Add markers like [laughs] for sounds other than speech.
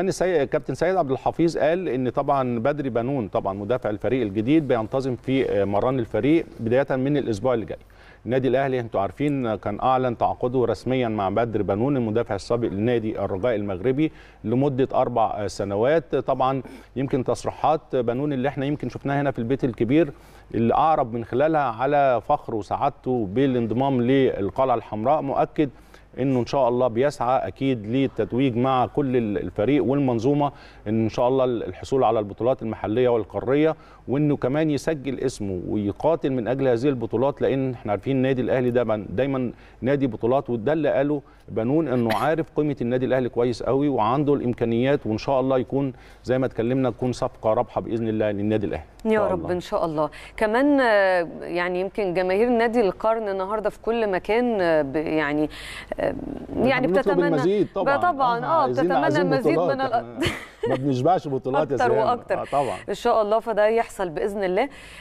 فن سي... كابتن سيد عبد الحفيظ قال ان طبعا بدري بنون طبعا مدافع الفريق الجديد بينتظم في آه، مران الفريق بدايه من الاسبوع اللي جاي النادي الاهلي انتوا عارفين كان اعلن تعاقده رسميا مع بدر بنون المدافع السابق لنادي الرجاء المغربي لمده اربع آه، سنوات طبعا يمكن تصريحات بنون اللي احنا يمكن شفناها هنا في البيت الكبير اللي اعرب من خلالها على فخره وسعادته بالانضمام للقلعه الحمراء مؤكد انه ان شاء الله بيسعى اكيد للتتويج مع كل الفريق والمنظومه ان شاء الله الحصول على البطولات المحليه والقاريه وانه كمان يسجل اسمه ويقاتل من اجل هذه البطولات لان احنا عارفين النادي الاهلي ده دايما نادي بطولات وده اللي قاله بنون انه عارف قيمه النادي الاهلي كويس قوي وعنده الامكانيات وان شاء الله يكون زي ما اتكلمنا تكون صفقه رابحه باذن الله للنادي الاهلي يا رب ان شاء الله كمان آه، يعني يمكن جماهير نادي القرن النهارده في كل مكان آه، يعني آه، يعني بتتمنى المزيد طبعا طبعا اه بتتمنى مزيد من ما بنشبعش بطولات يا سلام [laughs] طبعا ان شاء الله فده يحصل باذن الله